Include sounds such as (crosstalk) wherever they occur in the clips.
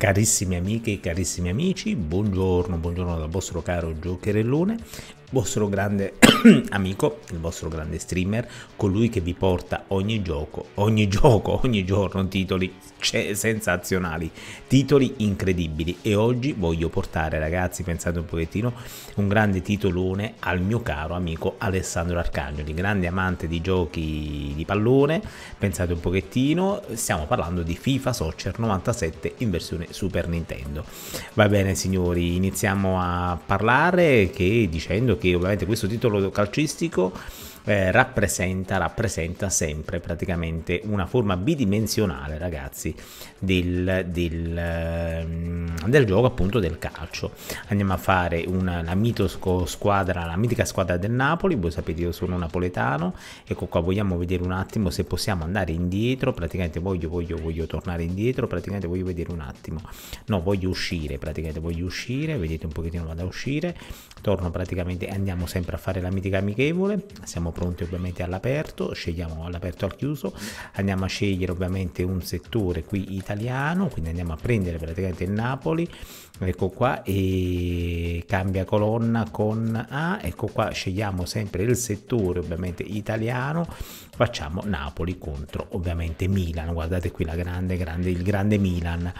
Carissime amiche e carissimi amici, buongiorno, buongiorno dal vostro caro Giocherellone, vostro grande (clears throat) amico, il vostro grande streamer, colui che vi porta ogni gioco, ogni (laughs) gioco, ogni giorno titoli sensazionali, titoli incredibili e oggi voglio portare ragazzi, pensate un pochettino, un grande titolone al mio caro amico Alessandro Arcangeli, grande amante di giochi di pallone, pensate un pochettino, stiamo parlando di FIFA Soccer 97 in versione Super Nintendo. Va bene signori, iniziamo a parlare che dicendo che ovviamente questo titolo calcístico eh, rappresenta, rappresenta, sempre praticamente una forma bidimensionale, ragazzi, del, del, ehm, del gioco appunto del calcio. Andiamo a fare una, la mitosco squadra, la mitica squadra del Napoli, voi sapete io sono napoletano, ecco qua vogliamo vedere un attimo se possiamo andare indietro, praticamente voglio, voglio, voglio tornare indietro, praticamente voglio vedere un attimo, no voglio uscire, praticamente voglio uscire, vedete un pochettino vado a uscire, torno praticamente, andiamo sempre a fare la mitica amichevole, siamo siamo pronti ovviamente all'aperto, scegliamo all'aperto al chiuso, andiamo a scegliere ovviamente un settore qui italiano, quindi andiamo a prendere praticamente il Napoli ecco qua e cambia colonna con A ecco qua scegliamo sempre il settore ovviamente italiano facciamo Napoli contro ovviamente Milan guardate qui la grande grande il grande Milan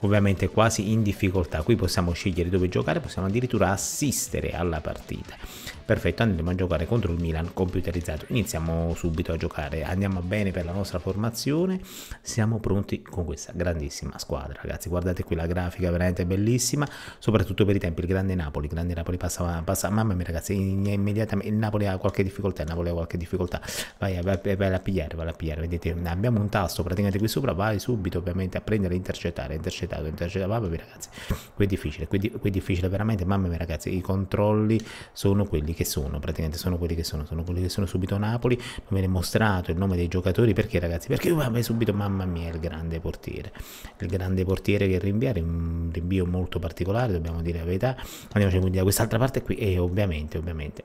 ovviamente quasi in difficoltà qui possiamo scegliere dove giocare possiamo addirittura assistere alla partita perfetto andiamo a giocare contro il Milan computerizzato iniziamo subito a giocare andiamo bene per la nostra formazione siamo pronti con questa grandissima squadra ragazzi guardate qui la grafica veramente bellissima bellissima, soprattutto per i tempi, il grande Napoli, il grande Napoli passa, passa mamma mia ragazzi, immediatamente il Napoli ha qualche difficoltà, il Napoli ha qualche difficoltà, vai, vai, vai, vai a pigliare, vai a pigliare, vedete, abbiamo un tasto praticamente qui sopra, vai subito ovviamente a prendere, intercettare, intercettato, intercettato, mamma mia ragazzi, qui è difficile, qui, qui è difficile veramente, mamma mia ragazzi, i controlli sono quelli che sono, praticamente sono quelli che sono, sono quelli che sono subito Napoli, non viene mostrato il nome dei giocatori, perché ragazzi? Perché vabbè subito, mamma mia, il grande portiere, il grande portiere che rinvia, rinvio molto particolare, dobbiamo dire la verità, andiamoci quindi da quest'altra parte qui e ovviamente, ovviamente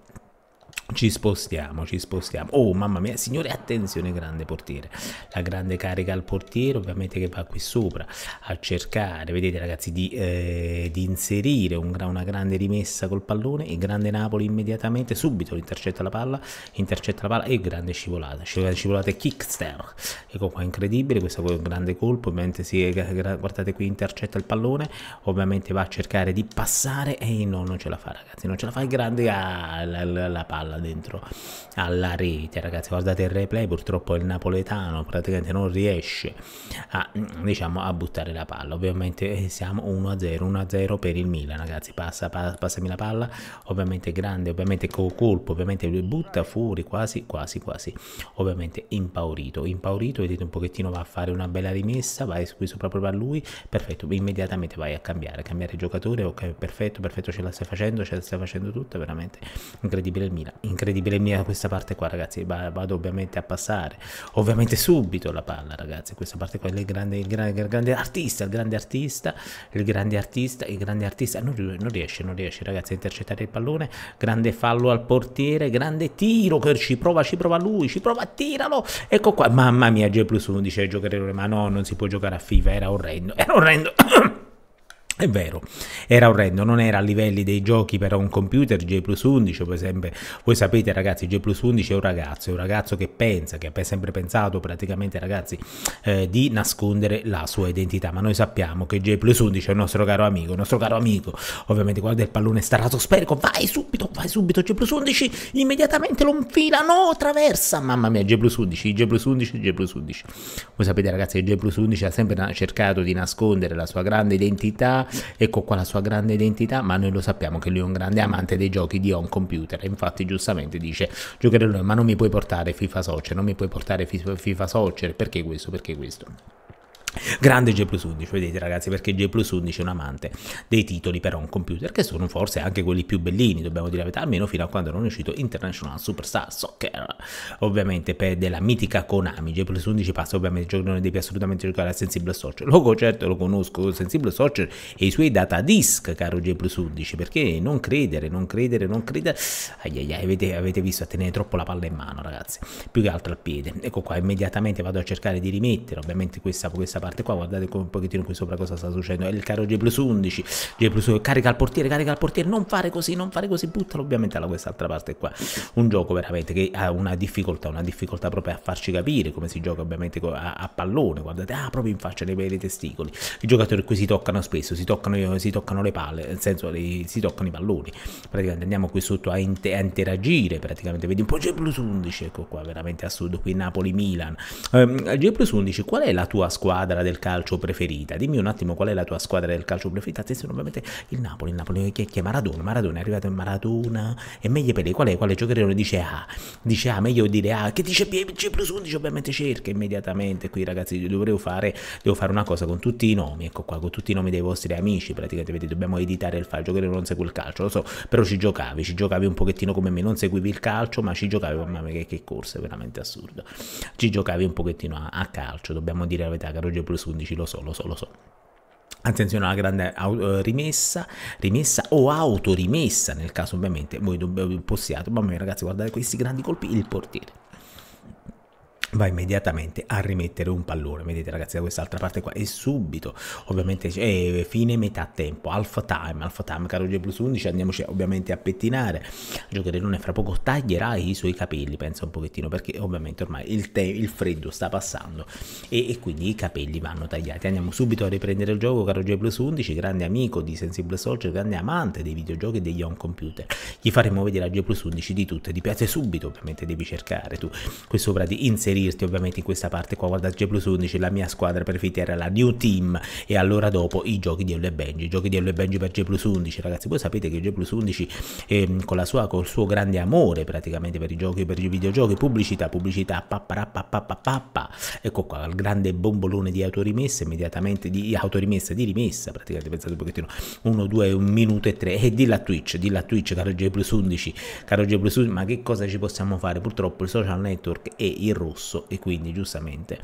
ci spostiamo, ci spostiamo. Oh mamma mia, signore, attenzione grande portiere. La grande carica al portiere ovviamente che va qui sopra a cercare, vedete ragazzi, di, eh, di inserire un, una grande rimessa col pallone. Il grande Napoli immediatamente, subito intercetta la palla, intercetta la palla e grande scivolata. Scivolata, scivolata e kickster. Ecco qua, incredibile, questo è un grande colpo. Ovviamente si, eh, guardate qui, intercetta il pallone. Ovviamente va a cercare di passare e no, non ce la fa ragazzi, non ce la fa il grande ah, la, la, la palla palla dentro alla rete ragazzi guardate il replay purtroppo il napoletano praticamente non riesce a diciamo a buttare la palla ovviamente eh, siamo 1 0 1 0 per il Milan ragazzi passa, passa passami la palla ovviamente grande ovviamente colpo ovviamente lui butta fuori quasi quasi quasi ovviamente impaurito impaurito vedete un pochettino va a fare una bella rimessa vai qui sopra proprio a lui perfetto immediatamente vai a cambiare cambiare giocatore ok perfetto perfetto ce la stai facendo ce la stai facendo tutta veramente incredibile il Milan incredibile mia questa parte qua ragazzi vado ovviamente a passare ovviamente subito la palla ragazzi questa parte qua il grande, il grande, il grande artista il grande artista il grande artista il grande artista non, non, riesce non riesce ragazzi a intercettare il pallone grande fallo al portiere grande tiro che ci prova ci prova lui ci prova tiralo ecco qua mamma mia G plus 11 giocare ma no non si può giocare a FIFA era orrendo era orrendo (coughs) È vero, era orrendo, non era a livelli dei giochi per un computer J plus 11, per esempio, voi sapete ragazzi, J plus 11 è un ragazzo, è un ragazzo che pensa, che ha sempre pensato praticamente ragazzi eh, di nascondere la sua identità, ma noi sappiamo che J plus 11 è il nostro caro amico, il nostro caro amico, ovviamente guarda il pallone stratosferico, vai subito, vai subito J plus 11, immediatamente lo infila, no, traversa, mamma mia J plus 11, J plus 11, J plus 11, voi sapete ragazzi che J plus 11 ha sempre cercato di nascondere la sua grande identità, Ecco qua la sua grande identità, ma noi lo sappiamo che lui è un grande amante dei giochi di on computer. Infatti, giustamente dice: Giocherò, ma non mi puoi portare FIFA Soccer, non mi puoi portare FIFA Soccer, perché questo? Perché questo? Grande J Plus 11, vedete ragazzi, perché J Plus 11 è un amante dei titoli per un computer, che sono forse anche quelli più bellini, dobbiamo dire la verità, almeno fino a quando non è uscito International Superstar Soccer, ovviamente per della mitica Konami. J Plus 11 passa ovviamente gioco non devi assolutamente giocare a Sensible Soccer. Logo certo lo conosco, Sensible Soccer e i suoi data disc, caro J Plus 11, perché non credere, non credere, non credere. Ai ai ai, avete, avete visto a tenere troppo la palla in mano, ragazzi, più che altro al piede. Ecco qua, immediatamente vado a cercare di rimettere, ovviamente questa, questa parte qua, guardate come un pochettino qui sopra cosa sta succedendo, è il caro G plus 11, G plus 11, eh, carica il portiere, carica il portiere, non fare così, non fare così, buttalo ovviamente da quest'altra parte qua, un gioco veramente che ha una difficoltà, una difficoltà proprio a farci capire come si gioca ovviamente a, a pallone, guardate, ah proprio in faccia dei, peli testicoli, i giocatori qui si toccano spesso, si toccano, eh, si toccano le palle, nel senso le, si toccano i palloni, praticamente andiamo qui sotto a, inter a interagire, praticamente vedi un po' G plus 11, ecco qua, veramente assurdo, qui Napoli-Milan, um, G plus 11, qual è la tua squadra? squadra del calcio preferita. Dimmi un attimo qual è la tua squadra del calcio preferita. Attenzione, ovviamente il Napoli, il Napoli che è Maradona, Maradona è arrivato in Maradona e meglio per lei qual è? Quale giocatore dice A? Dice A, meglio dire A, che dice B, C plus 11, ovviamente cerca immediatamente. Qui ragazzi dovrei fare, devo fare una cosa con tutti i nomi, ecco qua, con tutti i nomi dei vostri amici, praticamente dobbiamo editare il file, giocatore non segue il calcio, lo so, però ci giocavi, ci giocavi un pochettino come me, non seguivi il calcio, ma ci giocavi, mamma mia che, che corsa, veramente assurdo. Ci giocavi un pochettino a, a calcio, dobbiamo dire la verità, caro Gio plus 11, lo so, lo so, lo so. Attenzione alla grande eh, rimessa, rimessa o autorimessa nel caso ovviamente voi possiate. ma ragazzi guardate questi grandi colpi, il portiere va immediatamente a rimettere un pallone vedete ragazzi da quest'altra parte qua e subito ovviamente è eh, fine metà tempo alpha time alpha time caro G plus 11 andiamoci ovviamente a pettinare giocherellone fra poco taglierà i suoi capelli pensa un pochettino perché ovviamente ormai il, il freddo sta passando e, e, quindi i capelli vanno tagliati andiamo subito a riprendere il gioco caro G plus 11 grande amico di Sensible Soldier grande amante dei videogiochi e degli on computer gli faremo vedere a G plus 11 di tutte di piace subito ovviamente devi cercare tu qui sopra di inserire dirti ovviamente in questa parte qua, guarda G plus 11, la mia squadra preferita era la New Team e allora dopo i giochi di Ello e Benji, i giochi di Ello e Benji per G plus 11, ragazzi voi sapete che G plus 11 eh, con la sua, col suo grande amore praticamente per i giochi, per i videogiochi, pubblicità, pubblicità, pappa, ecco qua, il grande bombolone di autorimesse immediatamente, di autorimessa, di rimessa praticamente, pensate un pochettino, 1, 2, 1 minuto e 3 e di la Twitch, di la Twitch caro G plus 11, caro G plus 11, ma che cosa ci possiamo fare? Purtroppo il social network è il rosso rosso e quindi giustamente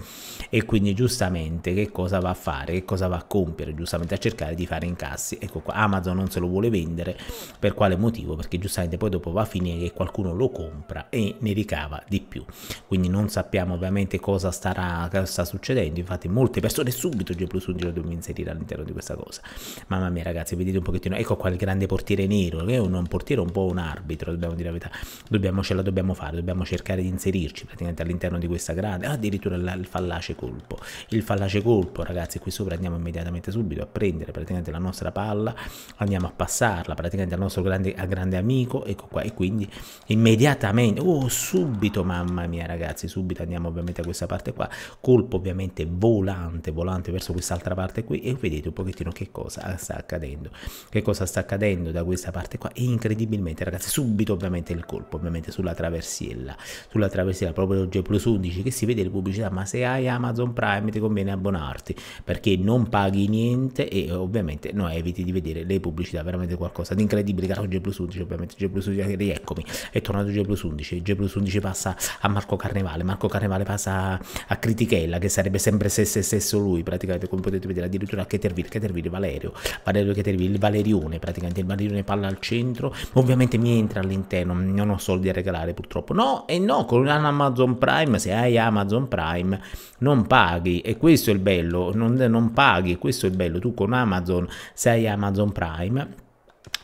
e quindi giustamente che cosa va a fare che cosa va a compiere giustamente a cercare di fare incassi ecco qua Amazon non se lo vuole vendere per quale motivo perché giustamente poi dopo va a finire che qualcuno lo compra e ne ricava di più quindi non sappiamo ovviamente cosa starà cosa sta succedendo infatti molte persone subito G plus 11 lo dobbiamo inserire all'interno di questa cosa mamma mia ragazzi vedete un pochettino ecco qua il grande portiere nero che è un, un portiere un po' un arbitro dobbiamo dire la verità dobbiamo ce la dobbiamo fare dobbiamo cercare di inserirci praticamente all'interno di questa grande, addirittura il fallace colpo. Il fallace colpo, ragazzi, qui sopra andiamo immediatamente subito a prendere praticamente la nostra palla, andiamo a passarla praticamente al nostro grande, al grande amico, ecco qua, e quindi immediatamente, oh subito, mamma mia ragazzi, subito andiamo ovviamente a questa parte qua, colpo ovviamente volante, volante verso quest'altra parte qui e vedete un pochettino che cosa sta accadendo, che cosa sta accadendo da questa parte qua e incredibilmente ragazzi, subito ovviamente il colpo, ovviamente sulla traversiella, sulla traversiella proprio G plus 1 dici che si vede le pubblicità, ma se hai Amazon Prime ti conviene abbonarti perché non paghi niente e ovviamente no, eviti di vedere le pubblicità, veramente qualcosa di incredibile, caro G Plus 11, ovviamente G Plus 11, rieccomi, è tornato G Plus 11, G Plus 11 passa a Marco Carnevale, Marco Carnevale passa a Critichella che sarebbe sempre se stesso lui praticamente come potete vedere addirittura a Keterville, Keterville Valerio, Valerio Keterville, il Valerione praticamente, il Valerione palla al centro, ovviamente mi entra all'interno, non ho soldi a regalare purtroppo, no e no, con Amazon Prime se se hai Amazon Prime non paghi e questo è il bello, non, non paghi, questo è il bello, tu con Amazon, se hai Amazon Prime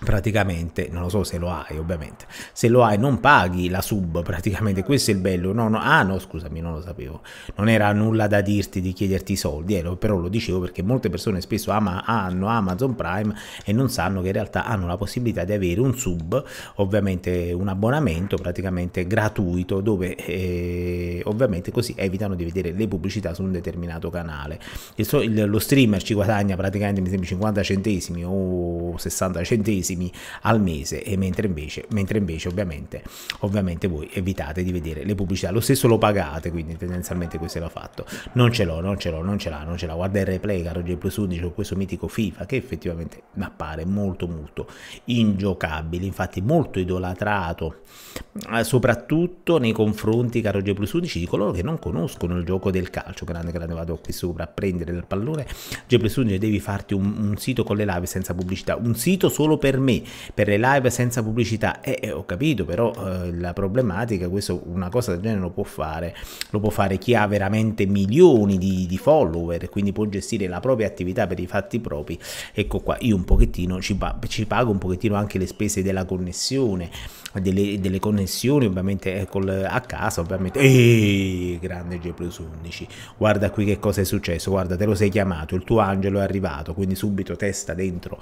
praticamente, non lo so se lo hai ovviamente, se lo hai non paghi la sub praticamente, questo è il bello, no, no, ah no scusami non lo sapevo, non era nulla da dirti di chiederti i soldi, eh, però lo dicevo perché molte persone spesso ama, hanno Amazon Prime e non sanno che in realtà hanno la possibilità di avere un sub, ovviamente un abbonamento praticamente gratuito dove eh, ovviamente così evitano di vedere le pubblicità su un determinato canale, il, lo streamer ci guadagna praticamente mi sembra 50 centesimi o 60 centesimi centesimi al mese, e mentre invece, mentre invece ovviamente, ovviamente voi evitate di vedere le pubblicità. Lo stesso lo pagate, quindi tendenzialmente questo era fatto. Non ce l'ho, non ce l'ho, non ce l'ha, non ce l'ha. Guarda il replay, caro J Plus 11, con questo mitico FIFA che effettivamente mi appare molto molto ingiocabile, infatti molto idolatrato, eh, soprattutto nei confronti, caro J Plus 11, di coloro che non conoscono il gioco del calcio. Grande, grande, vado qui sopra a prendere il pallone. J Plus 11 devi farti un, un sito con le live senza pubblicità, un sito solo per me me per le live senza pubblicità e eh, eh, ho capito però eh, la problematica questo una cosa del genere lo può fare lo può fare chi ha veramente milioni di, di follower quindi può gestire la propria attività per i fatti propri ecco qua io un pochettino ci, ci pago un pochettino anche le spese della connessione delle, delle connessioni ovviamente eh, col, a casa ovviamente Ehi, grande G plus 11 guarda qui che cosa è successo guarda te lo sei chiamato il tuo angelo è arrivato quindi subito testa dentro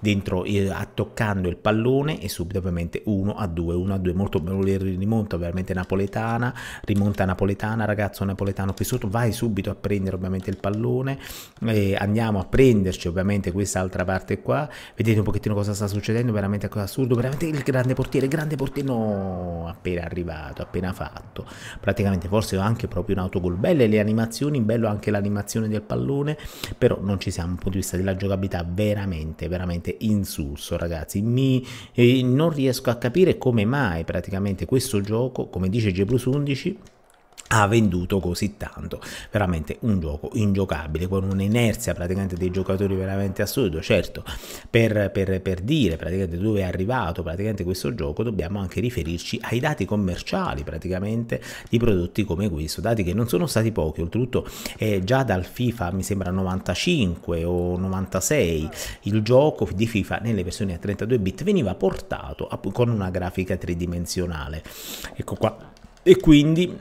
dentro eh, toccando il pallone e subito ovviamente 1 a 2, 1 a 2, molto bene rimonta veramente napoletana, rimonta napoletana, ragazzo napoletano qui sotto, vai subito a prendere ovviamente il pallone, e eh, andiamo a prenderci ovviamente questa altra parte qua, vedete un pochettino cosa sta succedendo, veramente cosa assurdo, veramente il grande portiere, il grande portiere, no, appena arrivato, appena fatto, praticamente forse anche proprio un autogol, belle le animazioni, bello anche l'animazione del pallone, però non ci siamo dal punto di vista della giocabilità veramente, veramente insulso, ragazzi ragazzi. Mi, eh, non riesco a capire come mai praticamente questo gioco, come dice Gebrus 11, ha venduto così tanto veramente un gioco ingiocabile con un'inerzia praticamente dei giocatori veramente assurdo certo per, per, per, dire praticamente dove è arrivato praticamente questo gioco dobbiamo anche riferirci ai dati commerciali praticamente di prodotti come questo dati che non sono stati pochi oltretutto eh, già dal FIFA mi sembra 95 o 96 il gioco di FIFA nelle versioni a 32 bit veniva portato a, con una grafica tridimensionale ecco qua e quindi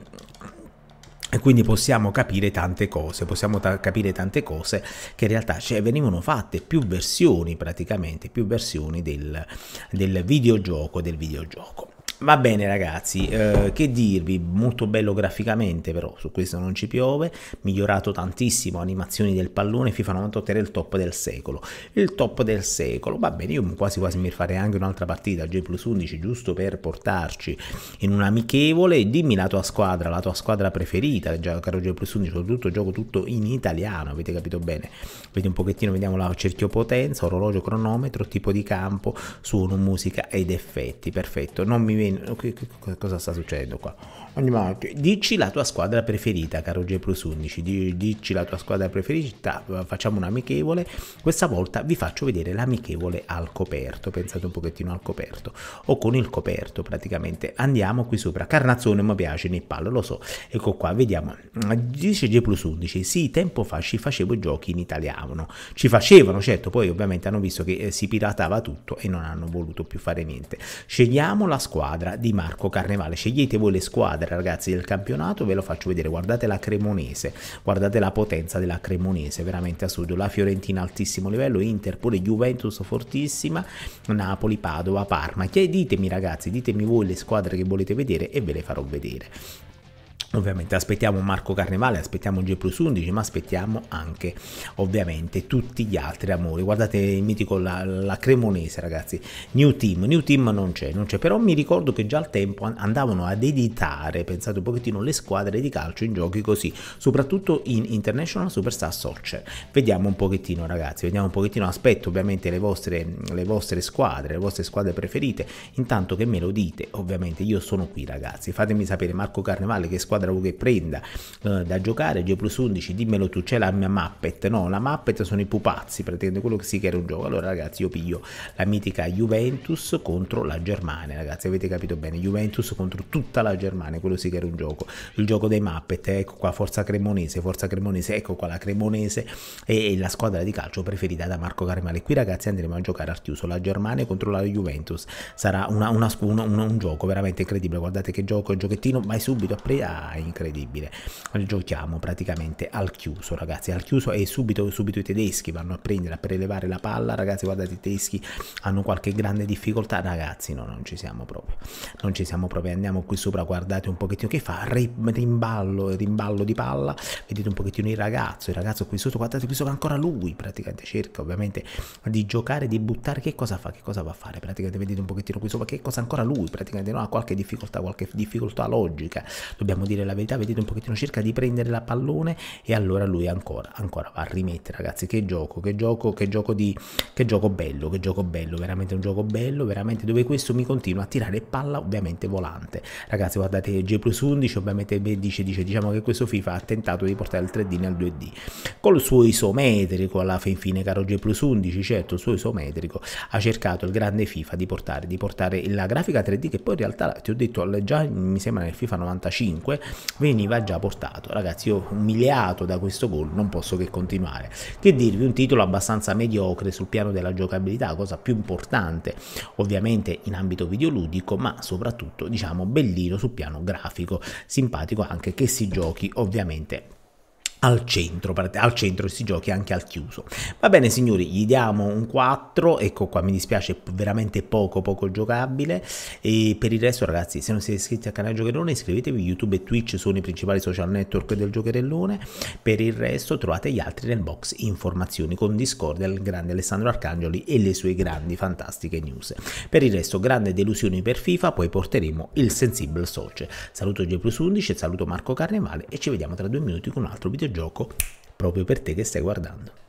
e quindi possiamo capire tante cose, possiamo ta capire tante cose che in realtà cioè, venivano fatte più versioni praticamente, più versioni del, del videogioco, del videogioco. Va bene ragazzi, eh, che dirvi, molto bello graficamente però, su questo non ci piove, migliorato tantissimo, animazioni del pallone, FIFA 98 era il top del secolo, il top del secolo, va bene, io quasi quasi mi farei anche un'altra partita, J plus 11, giusto per portarci in un amichevole, dimmi la tua squadra, la tua squadra preferita, già, caro J plus 11, soprattutto gioco tutto in italiano, avete capito bene, vedi un pochettino, vediamo la cerchio potenza, orologio, cronometro, tipo di campo, suono, musica ed effetti, perfetto, non mi viene succedendo? Che, che, che, cosa sta succedendo qua? Dici la tua squadra preferita, caro G Plus 11. Dici la tua squadra preferita, facciamo un amichevole. Questa volta vi faccio vedere l'amichevole al coperto. Pensate un pochettino al coperto o con il coperto praticamente. Andiamo qui sopra. Carnazzone mi piace nel lo so. Ecco qua, vediamo. Dice G Plus 11. Sì, tempo fa ci facevo giochi in italiano. Ci facevano, certo, poi ovviamente hanno visto che eh, si piratava tutto e non hanno voluto più fare niente. Scegliamo la squadra squadra di Marco Carnevale. Scegliete voi le squadre, ragazzi, del campionato, ve lo faccio vedere. Guardate la Cremonese, guardate la potenza della Cremonese, veramente assurdo. La Fiorentina altissimo livello, Inter pure Juventus fortissima, Napoli, Padova, Parma. Che ditemi, ragazzi, ditemi voi le squadre che volete vedere e ve le farò vedere. Ovviamente aspettiamo Marco Carnevale, aspettiamo G plus 11, ma aspettiamo anche ovviamente tutti gli altri amori. Guardate il mitico la, la Cremonese, ragazzi. New Team, New Team non c'è, non c'è, però mi ricordo che già al tempo andavano ad editare, pensate un pochettino, le squadre di calcio in giochi così, soprattutto in International Superstar Soccer. Vediamo un pochettino, ragazzi, vediamo un pochettino, aspetto ovviamente le vostre, le vostre squadre, le vostre squadre preferite. Intanto che me lo dite, ovviamente io sono qui, ragazzi. Fatemi sapere Marco Carnevale che squadra squadra che prenda eh, da giocare, Geo Plus 11, dimmelo tu, c'è la mia Muppet, no, la Muppet sono i pupazzi, praticamente quello che si chiede un gioco, allora ragazzi io piglio la mitica Juventus contro la Germania, ragazzi avete capito bene, Juventus contro tutta la Germania, quello si che un gioco, il gioco dei Muppet, eh, ecco qua Forza Cremonese, Forza Cremonese, ecco qua la Cremonese e, la squadra di calcio preferita da Marco Carmale, qui ragazzi andremo a giocare al chiuso, la Germania contro la Juventus, sarà una, una, una, un, un, gioco veramente incredibile, guardate che gioco, il giochettino, vai subito a, pre- a incredibile. Giochiamo praticamente al chiuso, ragazzi, al chiuso e subito, subito i tedeschi vanno a prendere, a prelevare la palla, ragazzi, guardate i tedeschi hanno qualche grande difficoltà, ragazzi, no, non ci siamo proprio, non ci siamo proprio, andiamo qui sopra, guardate un pochettino che fa, rimballo, rimballo di palla, vedete un pochettino il ragazzo, il ragazzo qui sotto, guardate qui sopra ancora lui, praticamente cerca ovviamente di giocare, di buttare, che cosa fa, che cosa va a fare, praticamente vedete un pochettino qui sopra, che cosa ancora lui, praticamente no, ha qualche difficoltà, qualche difficoltà logica, dobbiamo dire dire la verità, vedete un pochettino, cerca di prendere la pallone e allora lui ancora, ancora va a rimettere, ragazzi, che gioco, che gioco, che gioco di, che gioco bello, che gioco bello, veramente un gioco bello, veramente dove questo mi continua a tirare palla ovviamente volante. Ragazzi, guardate G plus 11, ovviamente dice, dice, diciamo che questo FIFA ha tentato di portare il 3D nel 2D, col suo isometrico alla fin fine, caro G plus 11, certo, il suo isometrico ha cercato il grande FIFA di portare, di portare la grafica 3D che poi in realtà ti ho detto già mi sembra nel FIFA 95 veniva già portato. Ragazzi, io umiliato da questo gol non posso che continuare. Che dirvi, un titolo abbastanza mediocre sul piano della giocabilità, cosa più importante ovviamente in ambito videoludico, ma soprattutto diciamo bellino sul piano grafico, simpatico anche che si giochi ovviamente al centro, al centro si giochi anche al chiuso. Va bene signori, gli diamo un 4, ecco qua mi dispiace veramente poco poco giocabile e per il resto ragazzi se non siete iscritti al canale Giocherellone iscrivetevi, YouTube e Twitch sono i principali social network del Giocherellone, per il resto trovate gli altri nel box informazioni con Discord del grande Alessandro Arcangeli e le sue grandi fantastiche news. Per il resto grande delusione per FIFA, poi porteremo il Sensible Soce. Saluto Geplus 11, saluto Marco Carnevale e ci vediamo tra due minuti con un altro video videogioco proprio per te che stai guardando.